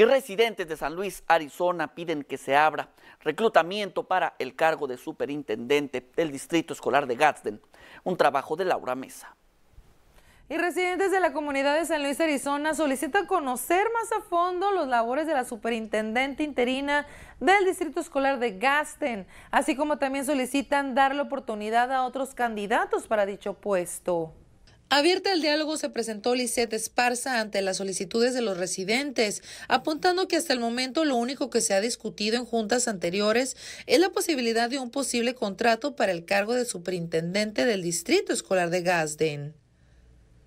Y residentes de San Luis, Arizona, piden que se abra reclutamiento para el cargo de superintendente del Distrito Escolar de Gadsden, un trabajo de Laura Mesa. Y residentes de la comunidad de San Luis, Arizona, solicitan conocer más a fondo los labores de la superintendente interina del Distrito Escolar de Gasten, así como también solicitan dar la oportunidad a otros candidatos para dicho puesto. Abierta el diálogo se presentó Lisette Esparza ante las solicitudes de los residentes, apuntando que hasta el momento lo único que se ha discutido en juntas anteriores es la posibilidad de un posible contrato para el cargo de superintendente del Distrito Escolar de Gasden.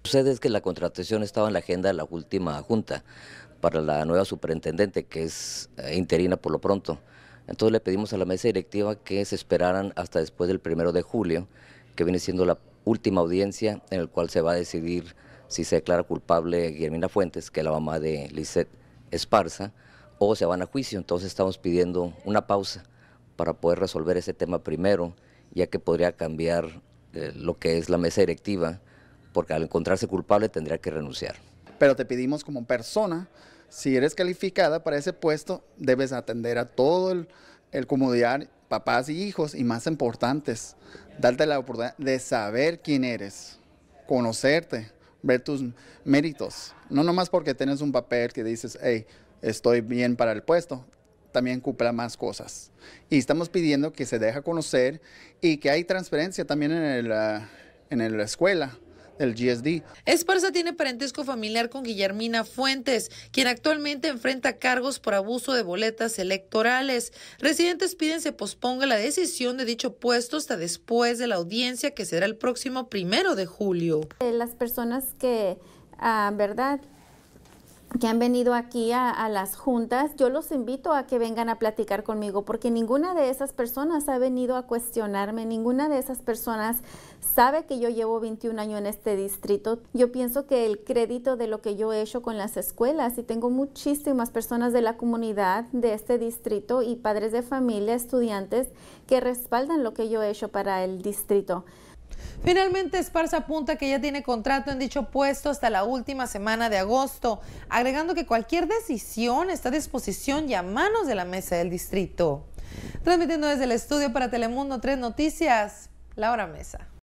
Sucede es que la contratación estaba en la agenda de la última junta para la nueva superintendente, que es eh, interina por lo pronto. Entonces le pedimos a la mesa directiva que se esperaran hasta después del primero de julio, que viene siendo la última audiencia en la cual se va a decidir si se declara culpable Guillermina Fuentes, que es la mamá de Lisette Esparza, o se van a juicio. Entonces estamos pidiendo una pausa para poder resolver ese tema primero, ya que podría cambiar eh, lo que es la mesa directiva, porque al encontrarse culpable tendría que renunciar. Pero te pedimos como persona, si eres calificada para ese puesto, debes atender a todo el, el comodidad papás y hijos, y más importantes, darte la oportunidad de saber quién eres, conocerte, ver tus méritos. No nomás porque tienes un papel que dices, hey, estoy bien para el puesto, también cumpla más cosas. Y estamos pidiendo que se deje conocer y que hay transferencia también en, ah, en la escuela el GSD. Esparza tiene parentesco familiar con Guillermina Fuentes, quien actualmente enfrenta cargos por abuso de boletas electorales. Residentes piden se posponga la decisión de dicho puesto hasta después de la audiencia que será el próximo primero de julio. Eh, las personas que, ah, ¿verdad? que han venido aquí a, las juntas, yo los invito a que vengan a platicar conmigo porque ninguna de esas personas ha venido a cuestionarme, ninguna de esas personas sabe que yo llevo 21 años en este distrito. Yo pienso que el crédito de lo que yo he hecho con las escuelas y tengo muchísimas personas de la comunidad de este distrito y padres de familia, estudiantes que respaldan lo que yo he hecho para el distrito. Finalmente, Esparza apunta que ya tiene contrato en dicho puesto hasta la última semana de agosto, agregando que cualquier decisión está a disposición y a manos de la mesa del distrito. Transmitiendo desde el estudio para Telemundo tres Noticias, Laura Mesa.